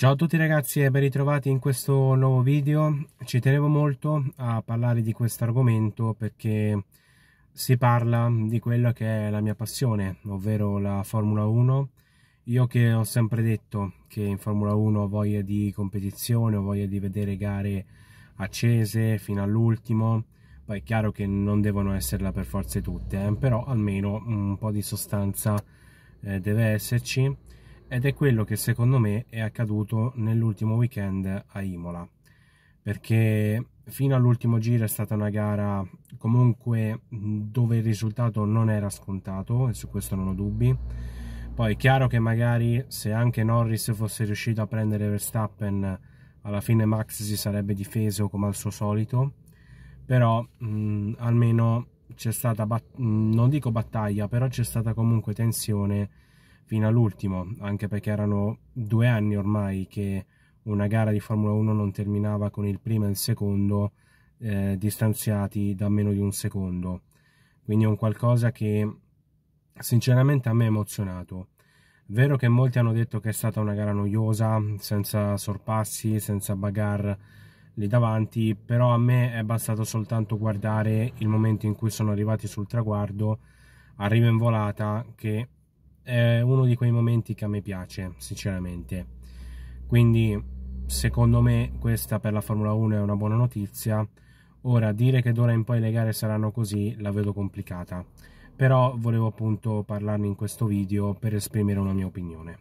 Ciao a tutti ragazzi e ben ritrovati in questo nuovo video. Ci tenevo molto a parlare di questo argomento perché si parla di quella che è la mia passione, ovvero la Formula 1. Io che ho sempre detto che in Formula 1 ho voglia di competizione, ho voglia di vedere gare accese fino all'ultimo. Poi è chiaro che non devono esserla per forza tutte, eh, però almeno un po' di sostanza eh, deve esserci ed è quello che secondo me è accaduto nell'ultimo weekend a Imola perché fino all'ultimo giro è stata una gara comunque dove il risultato non era scontato e su questo non ho dubbi poi è chiaro che magari se anche Norris fosse riuscito a prendere Verstappen alla fine Max si sarebbe difeso come al suo solito però mh, almeno c'è stata non dico battaglia però c'è stata comunque tensione fino all'ultimo, anche perché erano due anni ormai che una gara di Formula 1 non terminava con il primo e il secondo eh, distanziati da meno di un secondo. Quindi è un qualcosa che sinceramente a me ha emozionato. Vero che molti hanno detto che è stata una gara noiosa, senza sorpassi, senza bagarre lì davanti, però a me è bastato soltanto guardare il momento in cui sono arrivati sul traguardo, arrivo in volata che è uno di quei momenti che a me piace, sinceramente. Quindi, secondo me, questa per la Formula 1 è una buona notizia. Ora, dire che d'ora in poi le gare saranno così la vedo complicata, però volevo appunto parlarne in questo video per esprimere una mia opinione.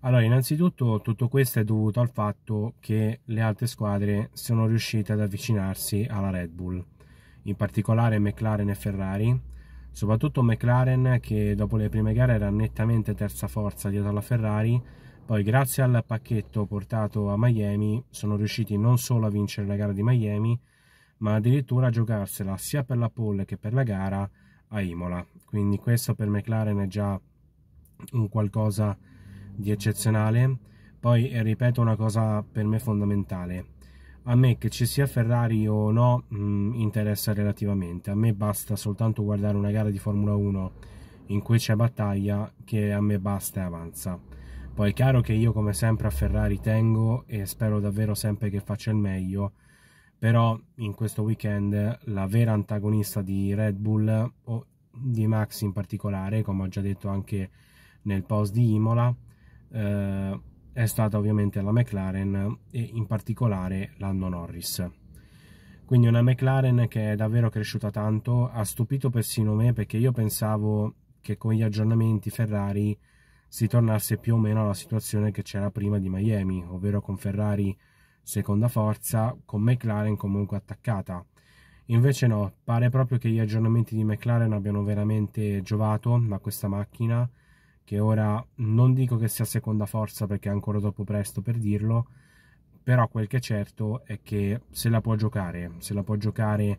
Allora, innanzitutto tutto questo è dovuto al fatto che le altre squadre sono riuscite ad avvicinarsi alla Red Bull, in particolare McLaren e Ferrari, soprattutto McLaren che dopo le prime gare era nettamente terza forza dietro alla Ferrari, poi grazie al pacchetto portato a Miami sono riusciti non solo a vincere la gara di Miami, ma addirittura a giocarsela sia per la pole che per la gara a Imola. Quindi questo per McLaren è già un qualcosa di eccezionale. Poi eh, ripeto una cosa per me fondamentale a me che ci sia Ferrari o no mh, mm, interessa relativamente, a me basta soltanto guardare una gara di Formula 1 in cui c'è battaglia che a me basta e avanza. Poi è chiaro che io come sempre a Ferrari tengo e spero davvero sempre che faccia il meglio, però in questo weekend la vera antagonista di Red Bull o di Max in particolare, come ho già detto anche nel post di Imola, eh, è stata ovviamente la McLaren e in particolare l'Anno Norris. Quindi una McLaren che è davvero cresciuta tanto, ha stupito persino me perché io pensavo che con gli aggiornamenti Ferrari si tornasse più o meno alla situazione che c'era prima di Miami, ovvero con Ferrari seconda forza, con McLaren comunque attaccata. Invece no, pare proprio che gli aggiornamenti di McLaren abbiano veramente giovato a questa macchina che ora non dico che sia seconda forza perché è ancora troppo presto per dirlo, però quel che è certo è che se la può giocare, se la può giocare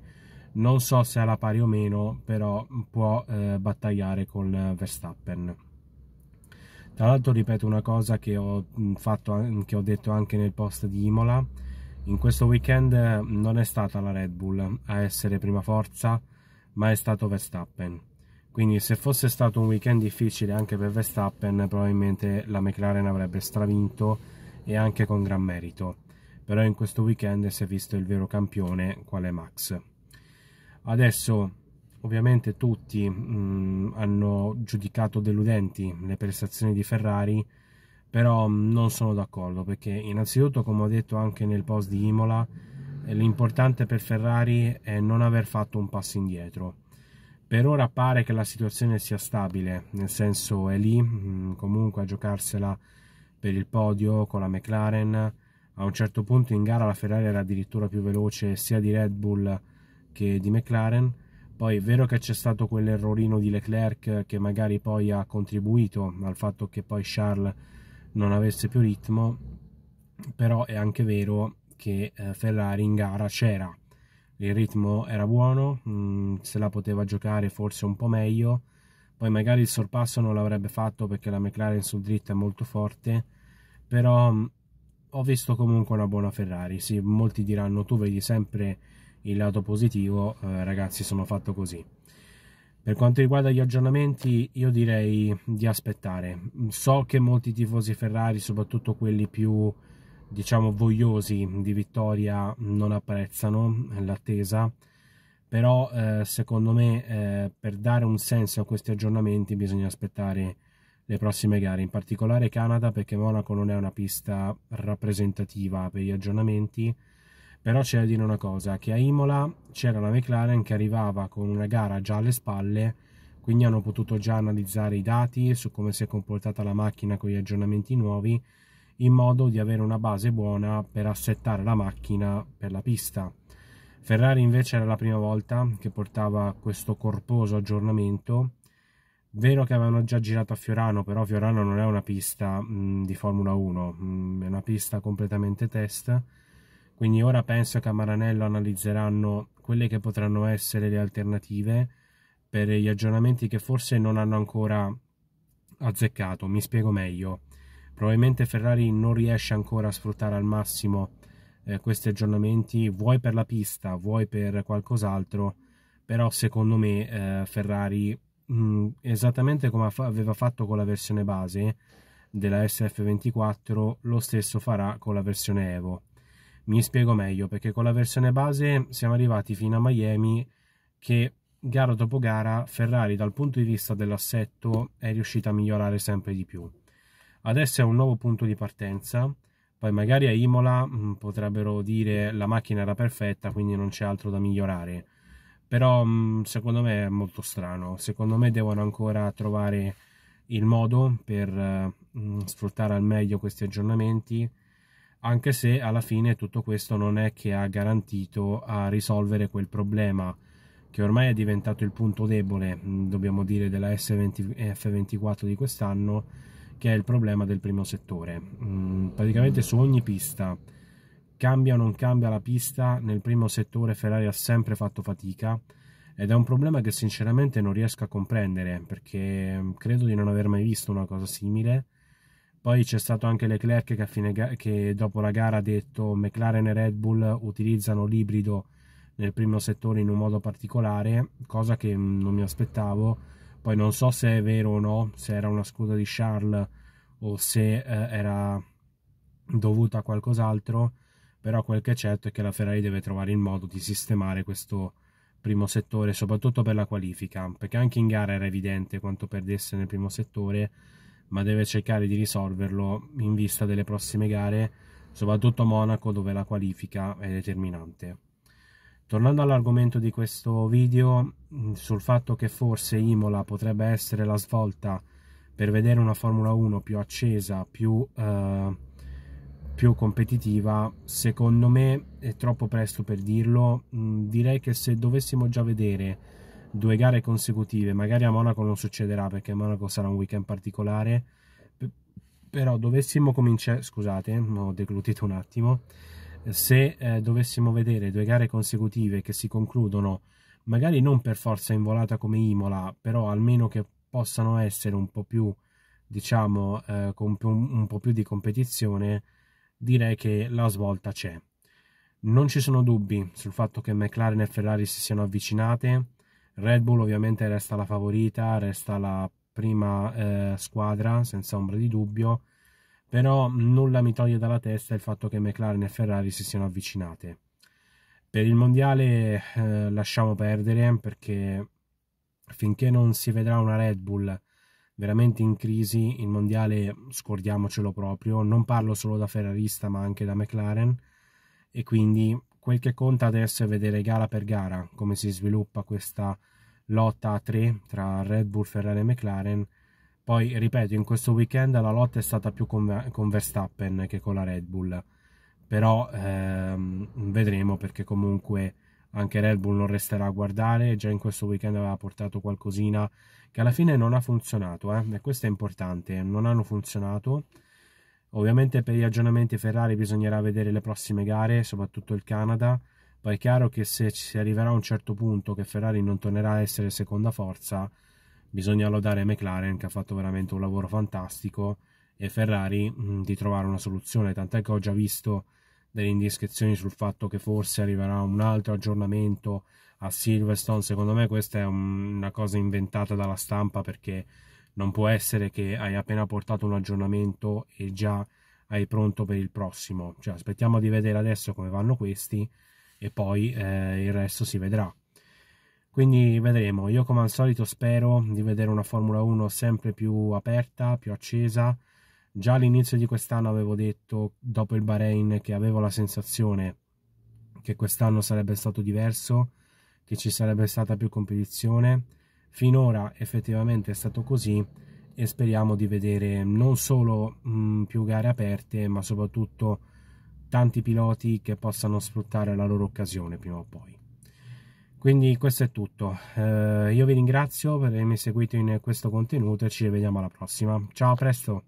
non so se alla pari o meno, però può eh, battagliare con Verstappen. Tra l'altro ripeto una cosa che ho, mm, fatto, che ho detto anche nel post di Imola, in questo weekend eh, non è stata la Red Bull a essere prima forza, ma è stato Verstappen quindi se fosse stato un weekend difficile anche per Verstappen probabilmente la McLaren avrebbe stravinto e anche con gran merito però in questo weekend si è visto il vero campione quale Max adesso ovviamente tutti mh, mm, hanno giudicato deludenti le prestazioni di Ferrari però mm, non sono d'accordo perché innanzitutto come ho detto anche nel post di Imola l'importante per Ferrari è non aver fatto un passo indietro per ora pare che la situazione sia stabile, nel senso è lì mm, comunque a giocarsela per il podio con la McLaren. A un certo punto in gara la Ferrari era addirittura più veloce sia di Red Bull che di McLaren. Poi è vero che c'è stato quell'errorino di Leclerc che magari poi ha contribuito al fatto che poi Charles non avesse più ritmo, però è anche vero che eh, Ferrari in gara c'era il ritmo era buono, mh, mm, se la poteva giocare forse un po' meglio, poi magari il sorpasso non l'avrebbe fatto perché la McLaren sul dritto è molto forte, però mh, mm, ho visto comunque una buona Ferrari, sì, molti diranno tu vedi sempre il lato positivo, eh, ragazzi sono fatto così. Per quanto riguarda gli aggiornamenti, io direi di aspettare. So che molti tifosi Ferrari, soprattutto quelli più diciamo vogliosi di vittoria non apprezzano eh, l'attesa però eh, secondo me eh, per dare un senso a questi aggiornamenti bisogna aspettare le prossime gare in particolare Canada perché Monaco non è una pista rappresentativa per gli aggiornamenti però c'è da dire una cosa che a Imola c'era la McLaren che arrivava con una gara già alle spalle quindi hanno potuto già analizzare i dati su come si è comportata la macchina con gli aggiornamenti nuovi in modo di avere una base buona per assettare la macchina per la pista. Ferrari invece era la prima volta che portava questo corposo aggiornamento. Vero che avevano già girato a Fiorano, però Fiorano non è una pista mh, mm, di Formula 1, mh, mm, è una pista completamente test. Quindi ora penso che a Maranello analizzeranno quelle che potranno essere le alternative per gli aggiornamenti che forse non hanno ancora azzeccato. Mi spiego meglio probabilmente Ferrari non riesce ancora a sfruttare al massimo eh, questi aggiornamenti, vuoi per la pista, vuoi per qualcos'altro, però secondo me eh, Ferrari, mh, mm, esattamente come aveva fatto con la versione base della SF24, lo stesso farà con la versione Evo. Mi spiego meglio, perché con la versione base siamo arrivati fino a Miami che gara dopo gara Ferrari dal punto di vista dell'assetto è riuscita a migliorare sempre di più Adesso è un nuovo punto di partenza. Poi magari a Imola mh, mm, potrebbero dire la macchina era perfetta, quindi non c'è altro da migliorare. Però mh, mm, secondo me è molto strano. Secondo me devono ancora trovare il modo per mh, mm, sfruttare al meglio questi aggiornamenti, anche se alla fine tutto questo non è che ha garantito a risolvere quel problema che ormai è diventato il punto debole, dobbiamo dire, della S20, F24 di quest'anno che è il problema del primo settore. Mm, praticamente su ogni pista, cambia o non cambia la pista, nel primo settore Ferrari ha sempre fatto fatica ed è un problema che sinceramente non riesco a comprendere perché mm, credo di non aver mai visto una cosa simile. Poi c'è stato anche Leclerc che, a fine, che dopo la gara ha detto McLaren e Red Bull utilizzano l'ibrido nel primo settore in un modo particolare, cosa che mm, non mi aspettavo poi non so se è vero o no, se era una scusa di Charles o se eh, era dovuta a qualcos'altro, però quel che è certo è che la Ferrari deve trovare il modo di sistemare questo primo settore, soprattutto per la qualifica, perché anche in gara era evidente quanto perdesse nel primo settore, ma deve cercare di risolverlo in vista delle prossime gare, soprattutto Monaco dove la qualifica è determinante. Tornando all'argomento di questo video, mm, sul fatto che forse Imola potrebbe essere la svolta per vedere una Formula 1 più accesa, più, eh, più competitiva, secondo me è troppo presto per dirlo. Mm, direi che se dovessimo già vedere due gare consecutive, magari a Monaco non succederà perché Monaco sarà un weekend particolare, però dovessimo cominciare, scusate, ho deglutito un attimo, se eh, dovessimo vedere due gare consecutive che si concludono magari non per forza in volata come Imola, però almeno che possano essere un po' più, diciamo, eh, con un po' più di competizione, direi che la svolta c'è. Non ci sono dubbi sul fatto che McLaren e Ferrari si siano avvicinate, Red Bull ovviamente resta la favorita, resta la prima eh, squadra senza ombra di dubbio, però nulla mi toglie dalla testa il fatto che McLaren e Ferrari si siano avvicinate. Per il mondiale eh, lasciamo perdere perché finché non si vedrà una Red Bull veramente in crisi, il mondiale scordiamocelo proprio, non parlo solo da ferrarista ma anche da McLaren e quindi quel che conta adesso è vedere gara per gara come si sviluppa questa lotta a tre tra Red Bull, Ferrari e McLaren poi, ripeto, in questo weekend la lotta è stata più con, con Verstappen che con la Red Bull, però ehm, vedremo perché comunque anche Red Bull non resterà a guardare, già in questo weekend aveva portato qualcosina che alla fine non ha funzionato, eh? e questo è importante, non hanno funzionato. Ovviamente per gli aggiornamenti Ferrari bisognerà vedere le prossime gare, soprattutto il Canada, poi è chiaro che se si arriverà a un certo punto che Ferrari non tornerà a essere seconda forza, bisogna lodare McLaren che ha fatto veramente un lavoro fantastico e Ferrari mh, mm, di trovare una soluzione, tant'è che ho già visto delle indiscrezioni sul fatto che forse arriverà un altro aggiornamento a Silverstone, secondo me questa è un, una cosa inventata dalla stampa perché non può essere che hai appena portato un aggiornamento e già hai pronto per il prossimo, cioè aspettiamo di vedere adesso come vanno questi e poi eh, il resto si vedrà. Quindi vedremo, io come al solito spero di vedere una Formula 1 sempre più aperta, più accesa. Già all'inizio di quest'anno avevo detto, dopo il Bahrain, che avevo la sensazione che quest'anno sarebbe stato diverso, che ci sarebbe stata più competizione. Finora effettivamente è stato così e speriamo di vedere non solo mh, mm, più gare aperte, ma soprattutto tanti piloti che possano sfruttare la loro occasione prima o poi quindi questo è tutto eh, io vi ringrazio per avermi seguito in questo contenuto e ci vediamo alla prossima ciao a presto